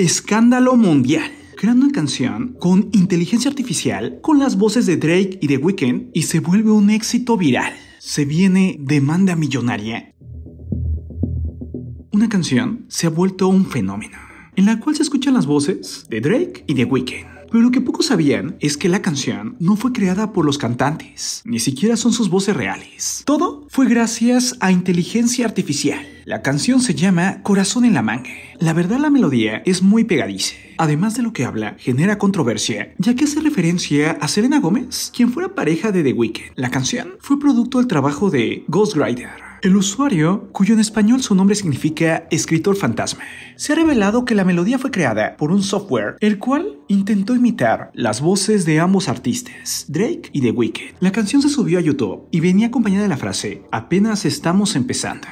Escándalo mundial. Creando una canción con inteligencia artificial, con las voces de Drake y The Weeknd, y se vuelve un éxito viral. Se viene demanda millonaria. Una canción se ha vuelto un fenómeno, en la cual se escuchan las voces de Drake y The Weeknd pero lo que pocos sabían es que la canción no fue creada por los cantantes, ni siquiera son sus voces reales. Todo fue gracias a inteligencia artificial. La canción se llama Corazón en la manga. La verdad la melodía es muy pegadiza. Además de lo que habla, genera controversia, ya que hace referencia a Selena Gómez, quien fuera pareja de The Weeknd. La canción fue producto del trabajo de Ghost Rider el usuario, cuyo en español su nombre significa escritor fantasma, se ha revelado que la melodía fue creada por un software el cual intentó imitar las voces de ambos artistas, Drake y The Weeknd. La canción se subió a YouTube y venía acompañada de la frase, apenas estamos empezando.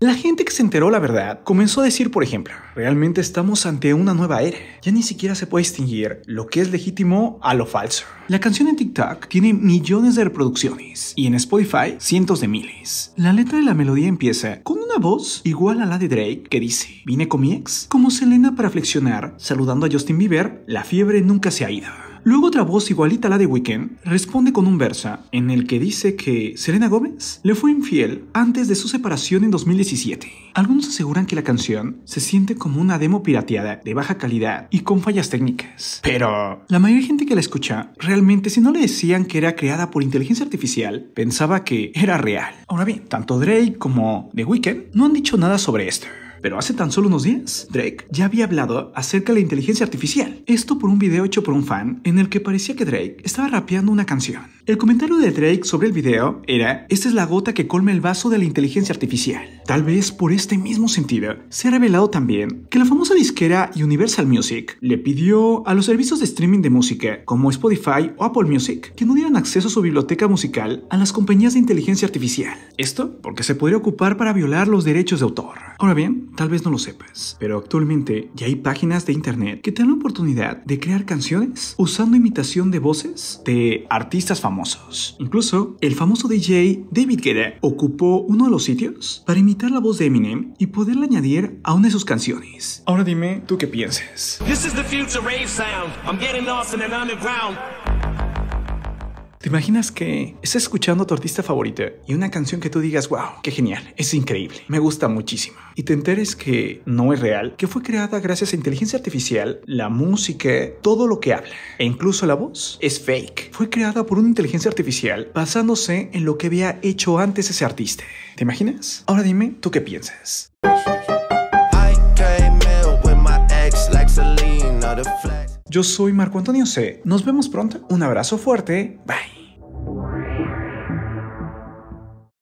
La gente que se enteró la verdad comenzó a decir, por ejemplo, realmente estamos ante una nueva era. Ya ni siquiera se puede distinguir lo que es legítimo a lo falso. La canción en TikTok tiene millones de reproducciones y en Spotify cientos de miles. La letra de la melodía empieza con una voz igual a la de Drake que dice, vine con mi ex, como Selena para flexionar, saludando a Justin Bieber, la fiebre nunca se ha ido. Luego otra voz igualita a la de Weekend responde con un verso en el que dice que Serena Gómez le fue infiel antes de su separación en 2017. Algunos aseguran que la canción se siente como una demo pirateada de baja calidad y con fallas técnicas. Pero la mayoría de gente que la escucha realmente si no le decían que era creada por inteligencia artificial, pensaba que era real. Ahora bien, tanto Drake como The Weeknd no han dicho nada sobre esto. Pero hace tan solo unos días, Drake ya había hablado acerca de la inteligencia artificial. Esto por un video hecho por un fan en el que parecía que Drake estaba rapeando una canción. El comentario de Drake sobre el video era, esta es la gota que colma el vaso de la inteligencia artificial. Tal vez por este mismo sentido, se ha revelado también que la famosa disquera Universal Music le pidió a los servicios de streaming de música como Spotify o Apple Music que no dieran acceso a su biblioteca musical a las compañías de inteligencia artificial. Esto porque se podría ocupar para violar los derechos de autor. Ahora bien, tal vez no lo sepas, pero actualmente ya hay páginas de internet que te dan la oportunidad de crear canciones usando imitación de voces de artistas famosos. Incluso el famoso DJ David Guetta ocupó uno de los sitios para imitar la voz de Eminem y poderla añadir a una de sus canciones. Ahora dime, ¿tú qué piensas? This is the future rave sound. I'm getting lost in underground. ¿Te imaginas que estás escuchando tu artista favorito y una canción que tú digas, wow, qué genial, es increíble, me gusta muchísimo? Y te enteres que no es real, que fue creada gracias a inteligencia artificial, la música, todo lo que habla, e incluso la voz, es fake. Fue creada por una inteligencia artificial basándose en lo que había hecho antes ese artista. ¿Te imaginas? Ahora dime, ¿tú qué piensas? Yo soy Marco Antonio C. Nos vemos pronto. Un abrazo fuerte. Bye.